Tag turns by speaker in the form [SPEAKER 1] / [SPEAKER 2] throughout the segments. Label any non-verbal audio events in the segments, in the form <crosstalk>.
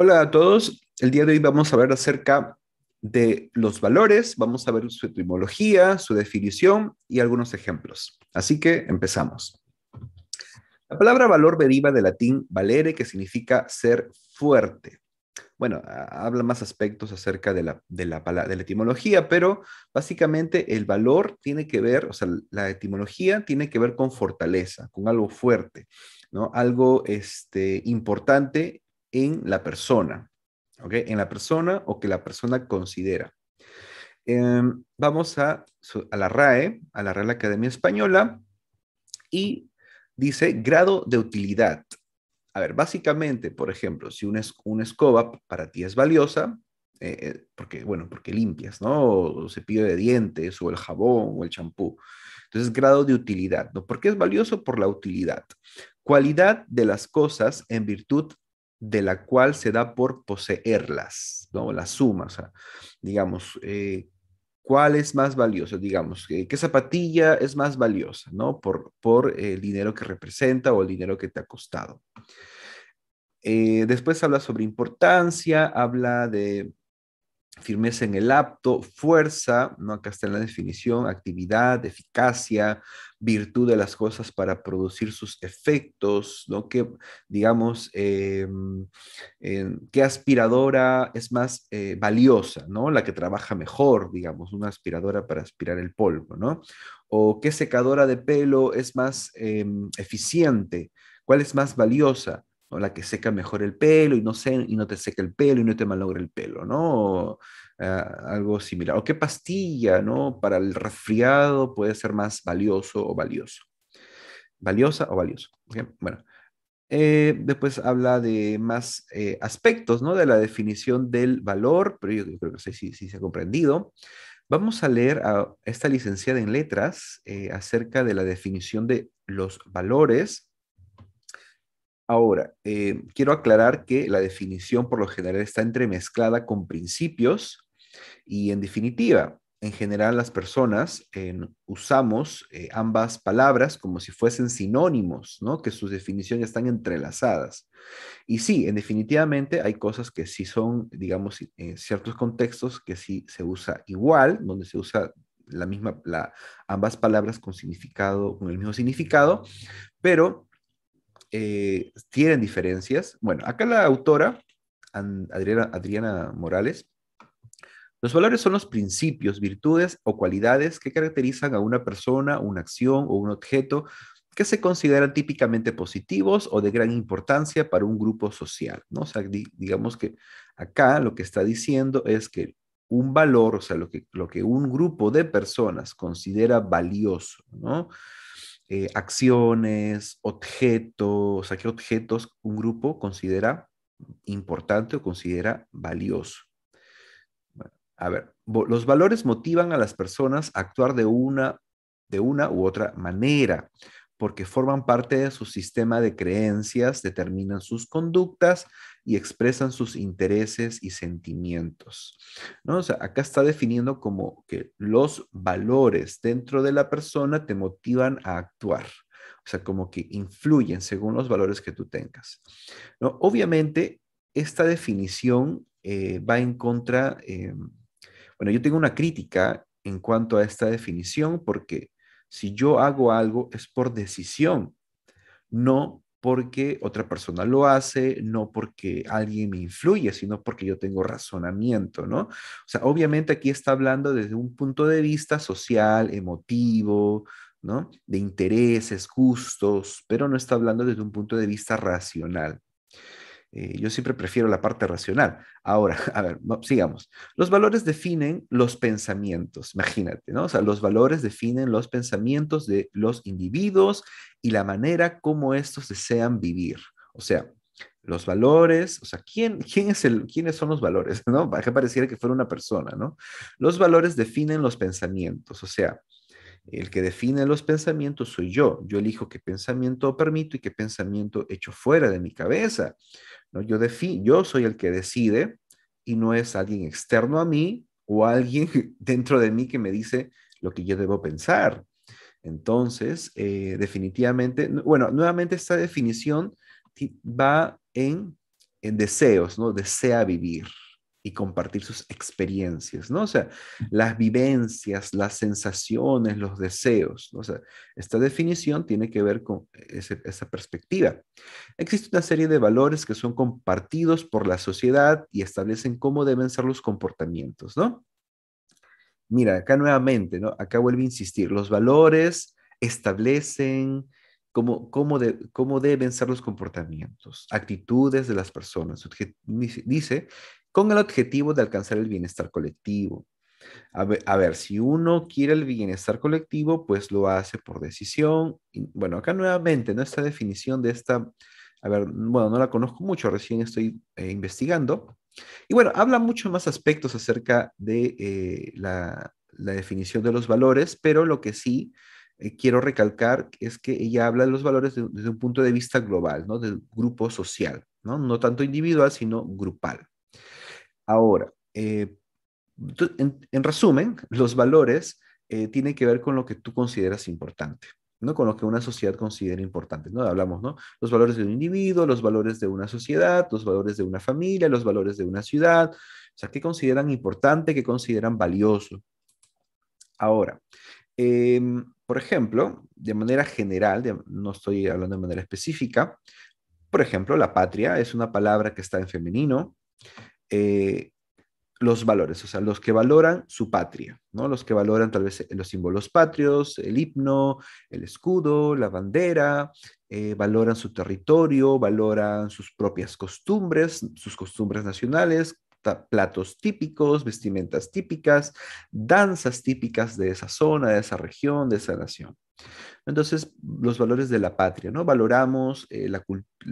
[SPEAKER 1] Hola a todos. El día de hoy vamos a hablar acerca de los valores, vamos a ver su etimología, su definición y algunos ejemplos. Así que empezamos. La palabra valor deriva del latín valere, que significa ser fuerte. Bueno, habla más aspectos acerca de la, de la, etimología, pero básicamente el valor tiene que ver, o sea, la etimología tiene que ver con fortaleza, con algo fuerte, ¿no? Algo este, importante en la persona, ¿ok? En la persona o que la persona considera. Em, vamos a, a la RAE, a la Real Academia Española, y dice grado de utilidad. A ver, básicamente, por ejemplo, si una, escoba para ti es valiosa, eh, eh, porque, bueno, porque limpias, ¿no? O, cepillo de dientes, o el jabón, o el champú. Entonces, grado de utilidad, ¿no? Porque es valioso por la utilidad. Cualidad de las cosas en virtud de la cual se da por poseerlas, ¿no? La suma, o sea, digamos, eh, ¿cuál es más valioso? Digamos, eh, ¿qué zapatilla es más valiosa, ¿no? Por, por el dinero que representa o el dinero que te ha costado. Eh, después habla sobre importancia, habla de firmeza en el apto, fuerza, ¿no? Acá está en la definición, actividad, eficacia, virtud de las cosas para producir sus efectos, ¿no? Que, digamos, em, qué aspiradora es más eh, valiosa, ¿no? La que trabaja mejor, digamos, una aspiradora para aspirar el polvo, ¿no? O qué secadora de pelo es más em, eficiente, cuál es más valiosa o la que seca mejor el pelo y no, sé y no te seca el pelo y no te malogra el pelo, ¿no? Ah, algo similar. O qué pastilla, ¿no? Para el resfriado puede ser más valioso o valioso. Valiosa o valioso. Bueno. Eh, después habla de más eh, aspectos, ¿no? De la definición del valor, pero yo, creo que sí si, se ha comprendido. Vamos a leer a esta licenciada en letras eh, acerca de la definición de los valores Ahora, eh, quiero aclarar que la definición por lo general está entremezclada con principios y en definitiva, en general las personas eh, usamos eh, ambas palabras como si fuesen sinónimos, Que sus definiciones están entrelazadas. Y sí, en definitivamente hay cosas que sí son, digamos, en ciertos contextos que sí se usa igual, donde se usa la misma, ambas palabras con significado, con el mismo significado, pero eh, tienen diferencias. Bueno, acá la autora, Adriana, Morales, los valores son los principios, virtudes o cualidades que caracterizan a una persona, una acción o un objeto que se consideran típicamente positivos o de gran importancia para un grupo social, ¿no? O sea, digamos que acá lo que está diciendo es que un valor, o sea, lo que un grupo de personas considera valioso, ¿no? Eh, acciones, objetos, o sea, qué objetos un grupo considera importante o considera valioso. a ver, los valores motivan a las personas a actuar de una, de una u otra manera porque forman parte de su sistema de creencias, determinan sus conductas y expresan sus intereses y sentimientos. ¿no? O sea, acá está definiendo como que los valores dentro de la persona te motivan a actuar. O sea, como que influyen según los valores que tú tengas. ¿no? Obviamente, esta definición eh, va en contra, eh, bueno, yo tengo una crítica en cuanto a esta definición porque si yo hago algo es por decisión, no porque otra persona lo hace, no porque alguien me influye, sino porque yo tengo razonamiento, ¿no? O sea, obviamente aquí está hablando desde un punto de vista social, emotivo, ¿no? De intereses, gustos, pero no está hablando desde un punto de vista racional. Eh, yo siempre prefiero la parte racional. Ahora, <laughs> a ver, sigamos. Los valores definen los pensamientos, imagínate, ¿no? O sea, los valores definen los pensamientos de los individuos y la manera como estos desean vivir. O sea, los valores, o sea, ¿quién, quién es el, ¿quiénes son los valores? <laughs> ¿No? Para que pareciera que fuera una persona, ¿no? Los valores definen los pensamientos, o sea, el que define los pensamientos soy yo. Yo elijo qué pensamiento permito y qué pensamiento echo fuera de mi cabeza. ¿no? Yo, yo soy el que decide y no es alguien externo a mí o alguien <laughs> dentro de mí que me dice lo que yo debo pensar. Entonces, eh, definitivamente, bueno, nuevamente esta definición va en, en deseos, ¿no? Desea vivir y compartir sus experiencias, ¿no? O sea, las vivencias, las sensaciones, los deseos. ¿no? O sea, esta definición tiene que ver con esa perspectiva. Existe una serie de valores que son compartidos por la sociedad y establecen cómo deben ser los comportamientos, ¿no? Mira, acá nuevamente, ¿no? Acá vuelvo a insistir, los valores establecen cómo, cómo deben ser los comportamientos, actitudes de las personas. Dice con el objetivo de alcanzar el bienestar colectivo. A ver, si uno quiere el bienestar colectivo, pues lo hace por decisión. Y, bueno, acá nuevamente, ¿no? Esta definición de esta, a ver, bueno, no la conozco mucho, recién estoy eh, investigando. Y bueno, habla mucho más aspectos acerca de eh, la, definición de los valores, pero lo que sí eh, quiero recalcar es que ella habla de los valores desde un punto de vista global, ¿no? Del grupo social, ¿no? No tanto individual, sino grupal. Ahora, eh, en, resumen, los valores eh, tienen que ver con lo que tú consideras importante. ¿no? con lo que una sociedad considera importante. ¿no? Hablamos, ¿no? Los valores de un individuo, los valores de una sociedad, los valores de una familia, los valores de una ciudad. O sea, ¿qué consideran importante, qué consideran valioso? Ahora, em, por ejemplo, de manera general, no estoy hablando de manera específica, por ejemplo, la patria es una palabra que está en femenino. Eh, los valores, o sea, los que valoran su patria, ¿no? Los que valoran tal vez eh, los símbolos patrios, el himno, el escudo, la bandera, eh, valoran su territorio, valoran sus propias costumbres, sus costumbres nacionales, platos típicos, vestimentas típicas, danzas típicas de esa zona, de esa región, de esa nación. Entonces, los valores de la patria, ¿no? Valoramos eh,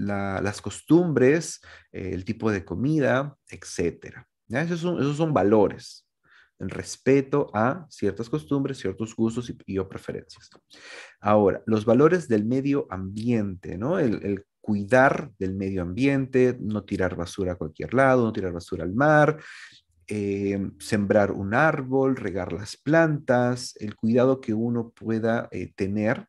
[SPEAKER 1] las costumbres, eh, el tipo de comida, etc. esos son valores el respeto a ciertas costumbres, ciertos gustos y, o preferencias. Ahora, los valores del medio ambiente, ¿no? El, cuidar del medio ambiente, no tirar basura a cualquier lado, no tirar basura al mar, eh, sembrar un árbol, regar las plantas, el cuidado que uno pueda eh, tener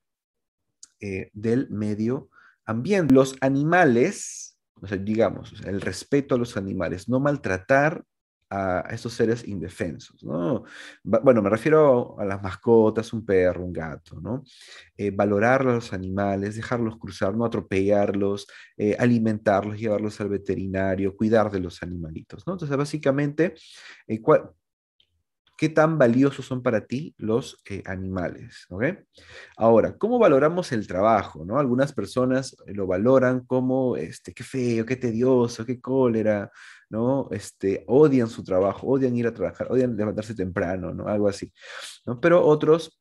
[SPEAKER 1] eh, del medio ambiente. Los animales, o sea, digamos, el respeto a los animales, no maltratar a estos seres indefensos, Bueno, me refiero a las mascotas, un perro, un gato, ¿no? Eh, valorar a los animales, dejarlos cruzar, no atropellarlos, eh, alimentarlos, llevarlos al veterinario, cuidar de los animalitos, ¿no? Entonces, básicamente, eh, ¿qué tan valiosos son para ti los animales? Ahora, ¿cómo valoramos el trabajo, Algunas personas lo valoran como, este, qué feo, qué tedioso, qué cólera, ¿no? Este, odian su trabajo, odian ir a trabajar, odian levantarse temprano, ¿no? Algo así, ¿no? Pero otros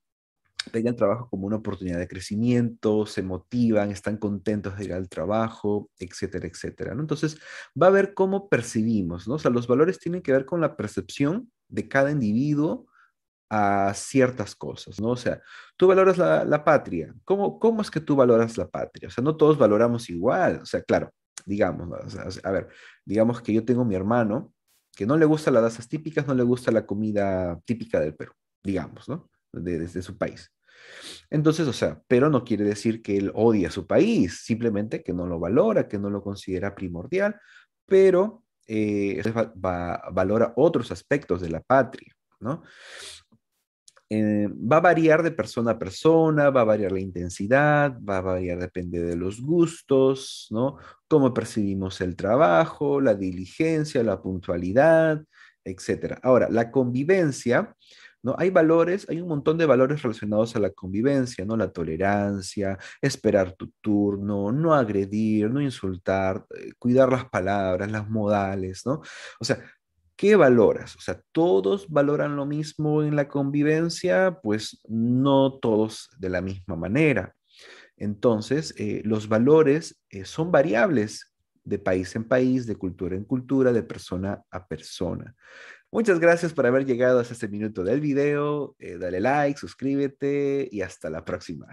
[SPEAKER 1] ven trabajo como una oportunidad de crecimiento, se motivan, están contentos de ir al trabajo, etcétera, etcétera, Entonces, va a ver cómo percibimos, ¿no? O sea, los valores tienen que ver con la percepción de cada individuo, a ciertas cosas, ¿no? O sea, tú valoras la, patria. ¿Cómo, ¿Cómo es que tú valoras la patria? O sea, no todos valoramos igual. O sea, claro, digamos. a ver, digamos que yo tengo mi hermano que no le gusta las danzas típicas, no le gusta la comida típica del Perú, digamos, ¿no? desde su país. Entonces, o sea, pero no quiere decir que él odia su país, simplemente que no lo valora, que no lo considera primordial, pero eh, valora otros aspectos de la patria, ¿no? Eh, va a variar de persona a persona, va a variar la intensidad, va a variar, depende de los gustos, ¿no? Cómo percibimos el trabajo, la diligencia, la puntualidad, etc. Ahora, la convivencia, ¿no? Hay valores, hay un montón de valores relacionados a la convivencia, ¿no? La tolerancia, esperar tu turno, no agredir, no insultar, eh, cuidar las palabras, las modales, ¿no? O sea, ¿Qué valoras? O sea, ¿todos valoran lo mismo en la convivencia? Pues no todos de la misma manera. Entonces, eh, los valores eh, son variables de país en país, de cultura en cultura, de persona a persona. Muchas gracias por haber llegado hasta este minuto del video. Eh, dale like, suscríbete y hasta la próxima.